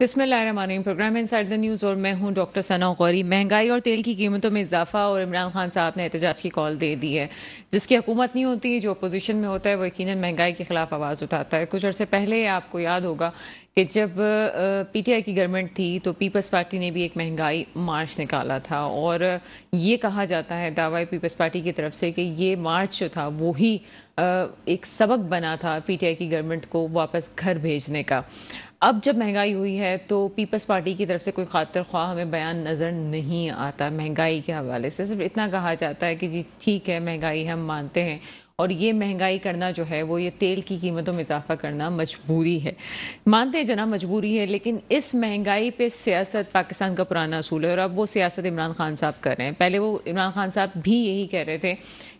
बिस्मिल्लाहमान program inside the news और मैं हूं डॉक्टर सना गौरी महंगाई और तेल की कीमतों में इजाफा और इमरान खान साहब ने एहतजाज की कॉल दे दी है जिसकी हुकूमत नहीं होती जो अपोजिशन में होता है वो यकीनन महंगाई के खिलाफ आवाज़ उठाता है कुछ अर्से पहले आपको याद होगा कि जब पीटीआई की गवर्नमेंट थी तो पीपल्स पार्टी ने भी एक महंगाई मार्च निकाला था और ये कहा जाता है दावा पीपल्स पार्टी की तरफ से कि ये मार्च जो था वो ही एक सबक बना था पीटीआई की गवर्नमेंट को वापस घर भेजने का अब जब महंगाई हुई है तो पीपल्स पार्टी की तरफ से कोई खातर ख्वाह हमें बयान नज़र नहीं आता महंगाई के हवाले से सिर्फ इतना कहा जाता है कि जी ठीक है महंगाई हम मानते हैं और ये महंगाई करना जो है वो ये तेल की कीमतों में इजाफा करना मजबूरी है मानते हैं जना मजबूरी है लेकिन इस महंगाई पे सियासत पाकिस्तान का पुराना असूल है और अब वो सियासत इमरान खान साहब कर रहे हैं पहले वो इमरान खान साहब भी यही कह रहे थे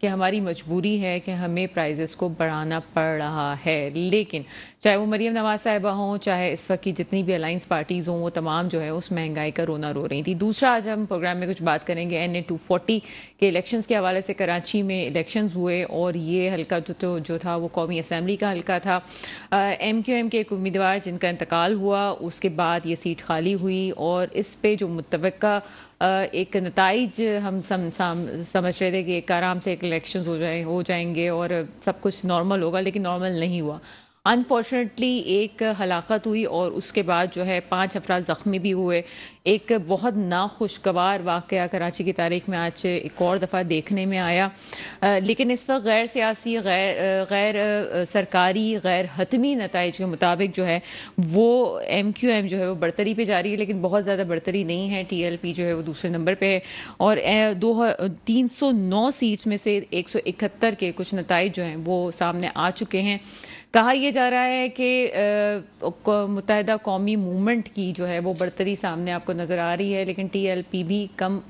कि हमारी मजबूरी है कि हमें प्राइजेस को बढ़ाना पड़ रहा है लेकिन चाहे वो मरीम नवाज साहिबा हों चाहे इस वक्त की जितनी भी अलाइंस पार्टीज़ हों वो तमाम जो है उस महंगाई का रोना रो रही थी दूसरा आज हम प्रोग्राम में कुछ बात करेंगे एन ए टू फोर्टी कि इलेक्शंस के हवाले से कराची में इलेक्शंस हुए और ये हल्का जो तो जो था वो कौमी असम्बली का हल्का था एम क्यू एम के एक उम्मीदवार जिनका इंतकाल हुआ उसके बाद ये सीट खाली हुई और इस पर जो मुतव एक नतज हम सम, सम, समझ रहे थे कि एक आराम से एक इलेक्शन हो जाए हो जाएंगे और सब कुछ नॉर्मल होगा लेकिन नॉर्मल नहीं हुआ अनफॉर्चुनेटली एक हलाकत हुई और उसके बाद जो है पांच अफराज ज़ख्मी भी हुए एक बहुत नाखुशगवार वाक़ कराची की तारीख में आज एक और दफ़ा देखने में आया आ, लेकिन इस वक्त गैर सियासी गैर गैर सरकारी गैर हतमी नतज के मुताबिक जो है वो एम क्यू एम जो है वो बढ़तरी पर जा रही है लेकिन बहुत ज़्यादा बढ़तरी नहीं है टी एल पी जो है वो दूसरे नंबर पर है और दो तीन सौ नौ सीट्स में से एक सौ इकहत्तर के कुछ नतज जो हैं वो सामने आ चुके हैं कहा यह जा रहा है कि मुतहदा कौमी मूवमेंट की जो है वो बढ़तरी सामने आपको नज़र आ रही है लेकिन पी भी कम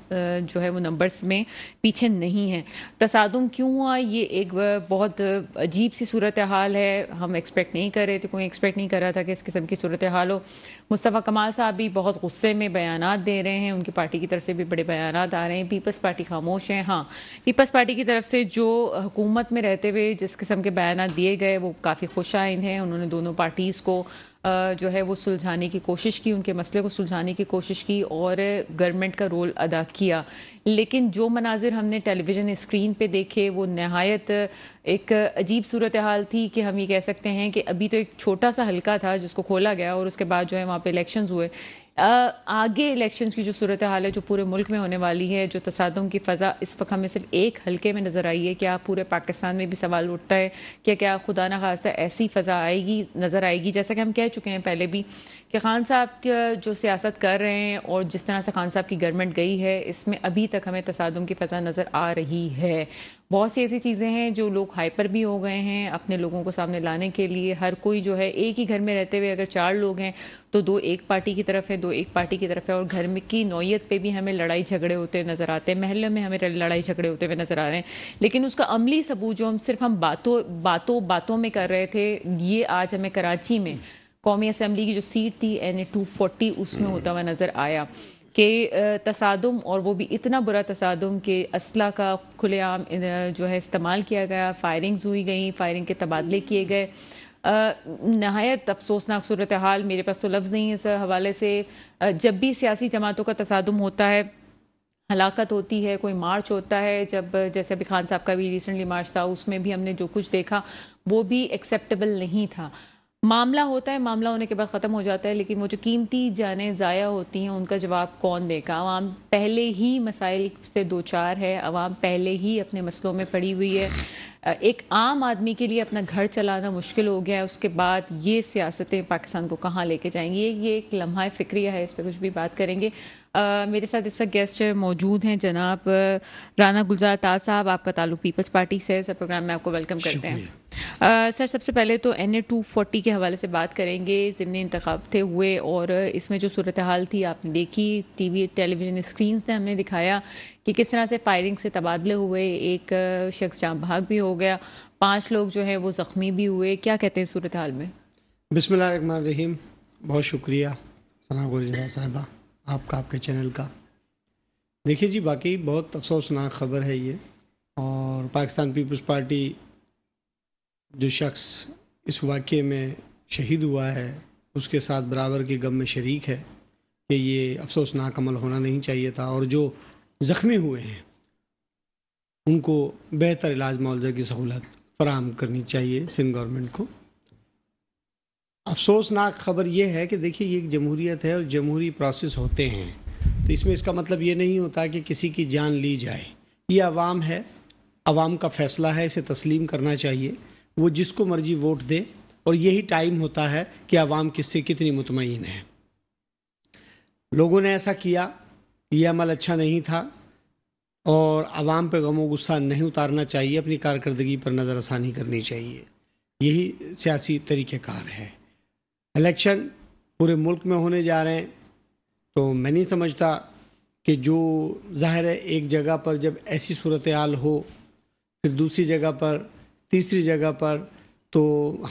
जो है वो नंबर्स में पीछे नहीं है तसादम क्यों हुआ ये एक बहुत अजीब सी सूरत हाल है हम एक्सपेक्ट नहीं कर रहे थे कोई एक्सपेक्ट नहीं कर रहा था कि इस किस्म की सूरत हाल हो मुस्तफ़ा कमाल साहब भी बहुत गुस्से में बयान दे रहे हैं उनकी पार्टी की तरफ से भी बड़े बयान आ रहे हैं पीपल्स पार्टी खामोश है हाँ पीपल्स पार्टी की तरफ से जो हुकूमत में रहते हुए जिस किस्म के बयान दिए गए वो काफ़ी खुशाइन हैं उन्होंने दोनों पार्टीज़ को जो है वो सुलझाने की कोशिश की उनके मसले को सुलझाने की कोशिश की और गवर्नमेंट का रोल अदा किया लेकिन जो मनाजिर हमने टेलीविज़न स्क्रीन पे देखे वो नहायत एक अजीब सूरत हाल थी कि हम ये कह सकते हैं कि अभी तो एक छोटा सा हल्का था जिसको खोला गया और उसके बाद जो है वहाँ पे इलेक्शंस हुए आगे इलेक्शन की जो सूरत हाल है जो पूरे मुल्क में होने वाली है जो तसादम की फ़ज़ा इस वक्त हमें सिर्फ एक हल्के में नज़र आई है क्या पूरे पाकिस्तान में भी सवाल उठता है क्या क्या खुदा न खास्ता ऐसी फ़ज़ा आएगी नज़र आएगी जैसा कि हम कह चुके हैं पहले भी कि खान साहब जो सियासत कर रहे हैं और जिस तरह से खान साहब की गवर्नमेंट गई है इसमें अभी तक हमें तसादम की फजा नज़र आ रही है बहुत सी ऐसी चीज़ें हैं जो लोग हाइपर भी हो गए हैं अपने लोगों को सामने लाने के लिए हर कोई जो है एक ही घर में रहते हुए अगर चार लोग हैं तो दो एक पार्टी की तरफ है दो एक पार्टी की तरफ है और घर में की नौीयत पे भी हमें लड़ाई झगड़े होते नज़र आते हैं महल में हमें लड़ाई झगड़े होते हुए नज़र आ रहे हैं लेकिन उसका अमली सबूत जो हम सिर्फ हम बातों बातों बातों में कर रहे थे ये आज हमें कराची में कौमी असम्बली की जो सीट थी एन ए टू फोर्टी उसमें हम्म। होता हुआ नज़र आया कि तसादम और वो भी इतना बुरा तसादम कि असला का खुलेआम जो है इस्तेमाल किया गया फायरिंग्स हुई गई फायरिंग के तबादले किए गए नहायत अफसोसनाक सूरत हाल मेरे पास तो लफ्ज़ नहीं है इस हवाले से जब भी सियासी जमातों का तसादम होता है हलाकत होती है कोई मार्च होता है जब जैसे अभी खान साहब का भी रिसेंटली मार्च था उसमें भी हमने जो कुछ देखा वो भी एक्सेप्टेबल नहीं था मामला होता है मामला होने के बाद ख़त्म हो जाता है लेकिन वो जो कीमती जानें ज़ाया होती हैं उनका जवाब कौन देगा आवाम पहले ही मसाइल से दो चार है आवाम पहले ही अपने मसलों में पड़ी हुई है एक आम आदमी के लिए अपना घर चलाना मुश्किल हो गया है उसके बाद ये सियासतें पाकिस्तान को कहाँ लेके जाएंगी ये एक लम्हा फिक्रिया है इस पर कुछ भी बात करेंगे आ, मेरे साथ इस वक्त गेस्ट मौजूद हैं जनाब राना गुलजार ताज साहब आपका ताल्लुक पीपल्स पार्टी से प्रोग्राम में आपको वेलकम करते हैं सर सबसे पहले तो एन ए टू फोर्टी के हवाले से बात करेंगे जिमन इंतखब थे हुए और इसमें जो सूरत हाल थी आपने देखी टी वी टेलीविज़न स्क्रीन ने हमने दिखाया कि किस तरह से फायरिंग से तबादले हुए एक शख्स जहाँ भाग भी हो गया पाँच लोग जो है वो ज़ख्मी भी हुए क्या कहते हैं सूरत हाल में रहीम बहुत शुक्रिया सना साहबा आपका आपके चैनल का देखिए जी बाकी बहुत अफसोसनाक खबर है ये और पाकिस्तान पीपल्स पार्टी जो शख्स इस वाक़े में शहीद हुआ है उसके साथ बराबर के गम में शरीक है कि ये अफसोसनाक अमल होना नहीं चाहिए था और जो ज़ख्मी हुए हैं उनको बेहतर इलाज मुआवजे की सहूलत फराहम करनी चाहिए सिंध गवर्नमेंट को अफसोसनाक खबर यह है कि देखिए ये एक जमहूरियत है और जमहूरी प्रोसेस होते हैं तो इसमें इसका मतलब ये नहीं होता कि किसी की जान ली जाए ये आवाम है आवाम का फ़ैसला है इसे तस्लीम करना चाहिए वो जिसको मर्जी वोट दे और यही टाइम होता है कि आवाम किससे कितनी मुतमिन है लोगों ने ऐसा किया ये अमल अच्छा नहीं था और आवाम पे गमो गुस्सा नहीं उतारना चाहिए अपनी कारकर्दगी पर नज़र आसानी करनी चाहिए यही सियासी तरीक़ार है इलेक्शन पूरे मुल्क में होने जा रहे हैं तो मैं नहीं समझता कि जो ज़ाहिर है एक जगह पर जब ऐसी सूरत हाल हो फिर दूसरी जगह पर तीसरी जगह पर तो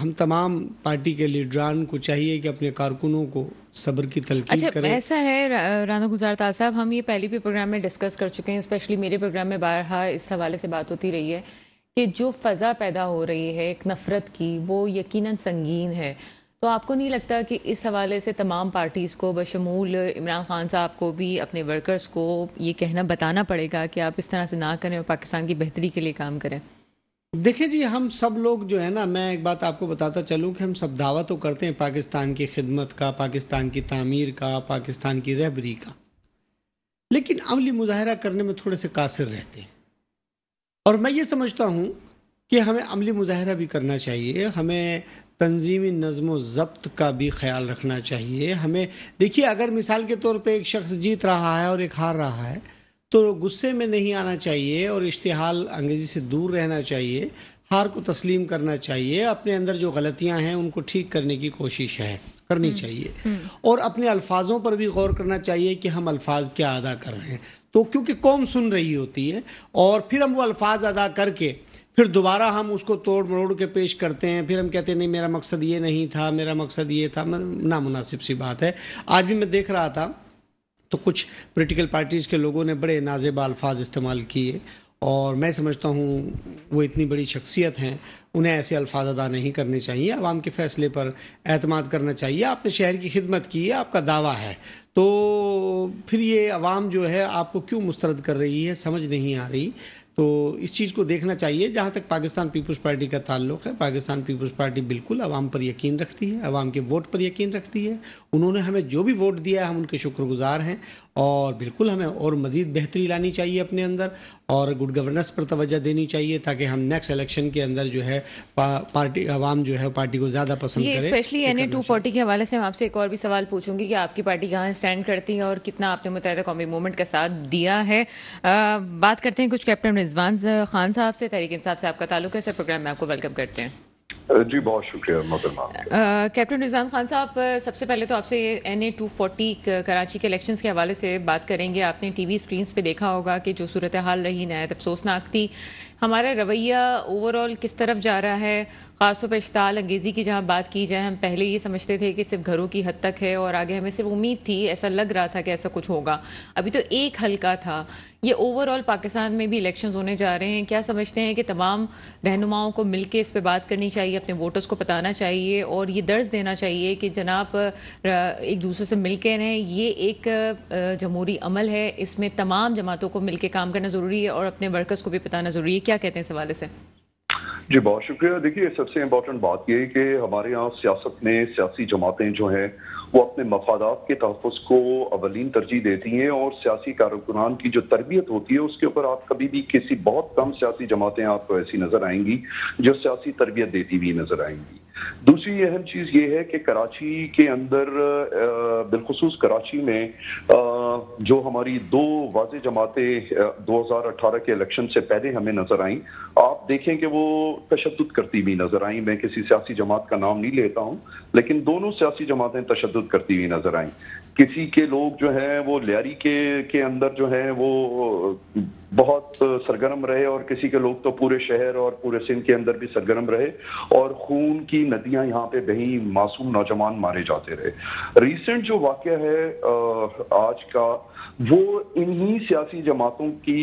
हम तमाम पार्टी के लीडरान को चाहिए कि अपने कारकुनों को सब्र की तलकीन अच्छा, करें ऐसा है राना गुजार साहब हम ये पहले भी प्रोग्राम में डिस्कस कर चुके हैं स्पेशली मेरे प्रोग्राम में बारहा इस हवाले से बात होती रही है कि जो फ़ज़ा पैदा हो रही है एक नफ़रत की वो यकीनन संगीन है तो आपको नहीं लगता कि इस हवाले से तमाम पार्टीज़ को बशमूल इमरान खान साहब को भी अपने वर्कर्स को ये कहना बताना पड़ेगा कि आप इस तरह से ना करें और पाकिस्तान की बेहतरी के लिए काम करें देखिए जी हम सब लोग जो है ना मैं एक बात आपको बताता चलूँ कि हम सब दावा तो करते हैं पाकिस्तान की खिदमत का पाकिस्तान की तामीर का पाकिस्तान की रहबरी का लेकिन अमली मुजाहरा करने में थोड़े से कासिर रहते हैं और मैं ये समझता हूँ कि हमें अमली मुजाहरा भी करना चाहिए हमें तंजीमी नज़म ज़ब्त का भी ख्याल रखना चाहिए हमें देखिए अगर मिसाल के तौर पे एक शख्स जीत रहा है और एक हार रहा है तो गुस्से में नहीं आना चाहिए और इश्तहाल अंग्रेजी से दूर रहना चाहिए हार को तस्लीम करना चाहिए अपने अंदर जो गलतियां हैं उनको ठीक करने की कोशिश है करनी हम्म, चाहिए हम्म। और अपने अल्फाजों पर भी गौर करना चाहिए कि हम अल्फाज क्या अदा कर रहे हैं तो क्योंकि कौम सुन रही होती है और फिर हम वो अल्फाज अदा करके फिर दोबारा हम उसको तोड़ मरोड़ के पेश करते हैं फिर हम कहते हैं नहीं मेरा मकसद ये नहीं था मेरा मकसद ये था नामुनासिब सी बात है आज भी मैं देख रहा था तो कुछ पोलिटिकल पार्टीज़ के लोगों ने बड़े नाजेब अल्फाज इस्तेमाल किए और मैं समझता हूँ वो इतनी बड़ी शख्सियत हैं उन्हें ऐसे अल्फाज अदा नहीं करने चाहिए आवाम के फ़ैसले पर अहतमाद करना चाहिए आपने शहर की खिदमत की है आपका दावा है तो फिर ये आवाम जो है आपको क्यों मुस्तरद कर रही है समझ नहीं आ रही तो इस चीज़ को देखना चाहिए जहाँ तक पाकिस्तान पीपल्स पार्टी का ताल्लुक है पाकिस्तान पीपल्स पार्टी बिल्कुल आवाम पर यकीन रखती है आवाम के वोट पर यकीन रखती है उन्होंने हमें जो भी वोट दिया है हम उनके शुक्रगुजार हैं और बिल्कुल हमें और मज़ीद बेहतरी लानी चाहिए अपने अंदर और गुड गवर्नेंस पर तोज्जो देनी चाहिए ताकि हम नेक्स्ट इलेक्शन के अंदर जो है पा, पार्टी आवाम जो है पार्टी को ज़्यादा पसंद ये specially N A two forty के हवाले से मैं आपसे एक और भी सवाल पूछूंगी कि आपकी पार्टी कहाँ स्टैंड करती है और कितना आपने मुतहद कौमी मूवमेंट का साथ दिया है आ, बात करते हैं कुछ कैप्टन रिजवान खान साहब से तहरीक साहब से आपका ताल्लुक है सर प्रोग्राम में आपको वेलकम करते हैं जी बहुत शुक्रिया मोहतरमान कैप्टन रिजान खान साहब सबसे पहले तो आपसे N A two forty Karachi के इलेक्शन के हवाले से बात करेंगे आपने टी वी स्क्रीन पर देखा होगा कि जो सूरत हाल रही नहायत अफसोसनाक थी हमारा रवैया ओवरऑल किस तरफ जा रहा है ख़ासतौर पर इश्ताल अंगेज़ी की जहाँ बात की जाए हम पहले ये समझते थे कि सिर्फ घरों की हद तक है और आगे हमें सिर्फ उम्मीद थी ऐसा लग रहा था कि ऐसा कुछ होगा अभी तो एक हल्का था ये ओवरऑल पाकिस्तान में भी इलेक्शन होने जा रहे हैं क्या समझते हैं कि तमाम रहनुमाओं को मिल के इस पर बात करनी चाहिए अपने वोटर्स को बताना चाहिए और ये दर्ज देना चाहिए कि जनाब एक दूसरे से मिल के रहें ये एक जमहूरी अमल है इसमें तमाम जमातों को मिल के काम करना ज़रूरी है और अपने वर्कर्स को भी बताना ज़रूरी है क्या कहते हैं इस हवाले से जी बहुत शुक्रिया देखिए सबसे इम्पोर्टेंट बात ये है कि हमारे यहाँ सियासत में सियासी जमातें जो हैं वो अपने मफादात के तहफ़ को अवलिन तरजीह देती हैं और सियासी कारकुनान की जो तरबियत होती है उसके ऊपर आप कभी भी किसी बहुत कम सियासी जमातें आपको ऐसी नज़र आएंगी जो सियासी तरबियत देती हुई नज़र आएंगी दूसरी अहम चीज़ ये है कि कराची के अंदर बिलखसूस कराची में आ, जो हमारी दो वाज जमातें दो हज़ार अठारह के इलेक्शन से पहले हमें नज़र आई आप देखें कि वो तशद करती भी नज़र आई मैं किसी सियासी जमात का नाम नहीं लेता हूँ लेकिन दोनों सियासी जमातें तशद तशद करती हुई नजर आई किसी के लोग जो हैं वो लियारी के के अंदर जो हैं वो बहुत सरगर्म रहे और किसी के लोग तो पूरे शहर और पूरे सिंध के अंदर भी सरगर्म रहे और खून की नदियां यहाँ पे बही मासूम नौजवान मारे जाते रहे रिसेंट जो वाक्य है आज का वो इन्हीं सियासी जमातों की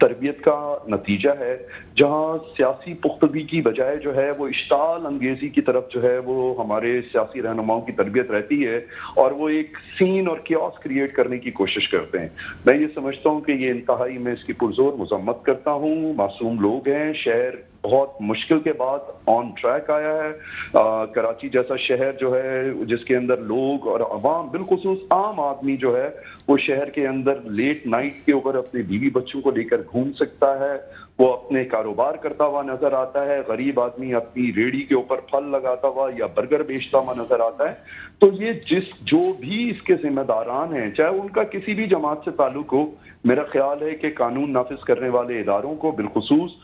तरबियत का नतीजा है जहाँ सियासी पुख्तगी की बजाय जो है वो इश्ताल अंगेजी की तरफ जो है वो हमारे सियासी रहनुमाओं की तरबियत रहती है और वो एक सीन और क्योस क्रिएट करने की कोशिश करते हैं मैं ये समझता हूँ कि ये इंतहाई में इसकी पुरजोर मजम्मत करता हूँ मासूम लोग हैं शहर बहुत मुश्किल के बाद ऑन ट्रैक आया है आ, कराची जैसा शहर जो है जिसके अंदर लोग और आवाम बिलखसूस आम आदमी जो है वो शहर के अंदर लेट नाइट के ऊपर अपने बीवी बच्चों को लेकर घूम सकता है वो अपने कारोबार करता हुआ नजर आता है गरीब आदमी अपनी रेड़ी के ऊपर फल लगाता हुआ या बर्गर बेचता हुआ नजर आता है तो ये जिस जो भी इसके जिम्मेदारान हैं चाहे उनका किसी भी जमात से ताल्लुक हो मेरा ख्याल है कि कानून नाफिज करने वाले इदारों को बिलखसूस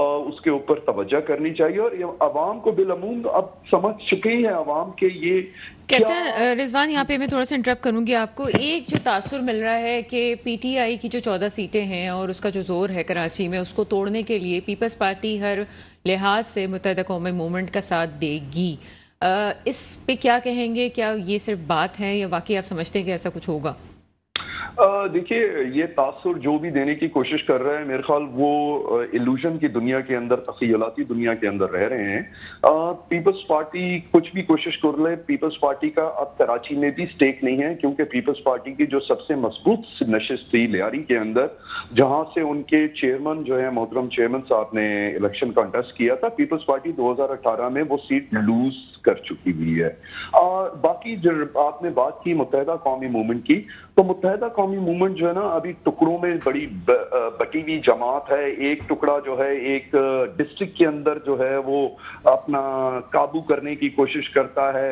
उसके ऊपर तोज्जा करनी चाहिए और ये आवाम को बिलमूम तो अब समझ चुके हैं आवाम के ये हैं रिजवान यहाँ पे मैं थोड़ा सा इंटरप्ट करूँगी आपको एक जो तासुर मिल रहा है कि पीटीआई की जो चौदह सीटें हैं और उसका जो जोर है कराची में उसको तोड़ने के लिए पीपल्स पार्टी हर लिहाज से मुतद कौमी मूवमेंट का साथ देगी इस पे क्या कहेंगे क्या ये सिर्फ बात है या वाकई आप समझते हैं कि ऐसा कुछ होगा देखिए ये तासुर जो भी देने की कोशिश कर रहा है मेरे ख्याल वो इल्यूजन की दुनिया के अंदर तखीलाती दुनिया के अंदर रह रहे हैं पीपल्स पार्टी कुछ भी कोशिश कर रहे पीपल्स पार्टी का अब कराची में भी स्टेक नहीं है क्योंकि पीपल्स पार्टी की जो सबसे मजबूत नशिश थी लियारी के अंदर जहां से उनके चेयरमैन जो है मोहतरम चेयरमैन साहब ने इलेक्शन कंटेस्ट किया था पीपल्स पार्टी अठारह में वो सीट लूज कर चुकी हुई है आ, बाकी आपने बात की मुतहदा कौमी मूवमेंट की तो मुतहदा कौमी मूवमेंट जो है ना अभी टुकड़ों में बड़ी बटी हुई जमात है एक टुकड़ा जो है एक डिस्ट्रिक्ट के अंदर जो है वो अपना काबू करने की कोशिश करता है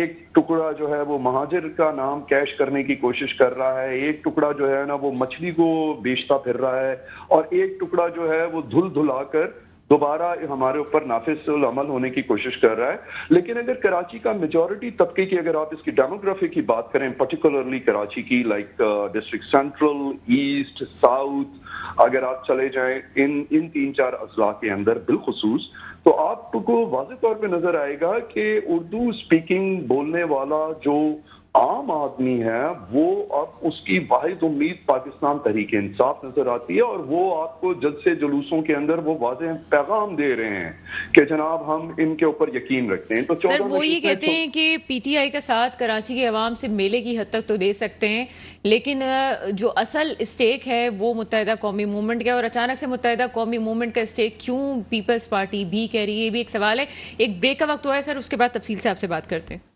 एक टुकड़ा जो है वो महाजिर का नाम कैश करने की कोशिश कर रहा है एक टुकड़ा जो है ना वो मछली को बेचता फिर रहा है और एक टुकड़ा जो है वो धुल धुलाकर दोबारा हमारे ऊपर नाफिसमल होने की कोशिश कर रहा है लेकिन अगर कराची का मेजोरिटी तबके की अगर आप इसकी डेमोग्राफी की बात करें पर्टिकुलरली कराची की like district central east south अगर आप चले जाएं इन इन तीन चार अजला के अंदर बिलखसूस तो आपको वाज तौर पर नजर आएगा कि उर्दू स्पीकिंग बोलने वाला जो आम आदमी है वो अब उसकी वाहिद उम्मीद पाकिस्तान तहरीक इंसाफ नजर आती है और वो आपको जल से जुलूसों के अंदर वो वाजह पैगाम दे रहे हैं कि जनाब हम इनके ऊपर यकीन रखते हैं तो सर वो ये कहते तो हैं कि पीटीआई का साथ कराची के अवाम से मेले की हद तक तो दे सकते हैं लेकिन जो असल स्टेक है वो मुतहदा कौमी मूवमेंट का और अचानक से मुतहदा कौमी मूवमेंट का स्टेक क्यों पीपल्स पार्टी भी कह रही है ये भी एक सवाल है एक ब्रेक का वक्त हुआ है सर उसके बाद तफसील से आपसे बात करते हैं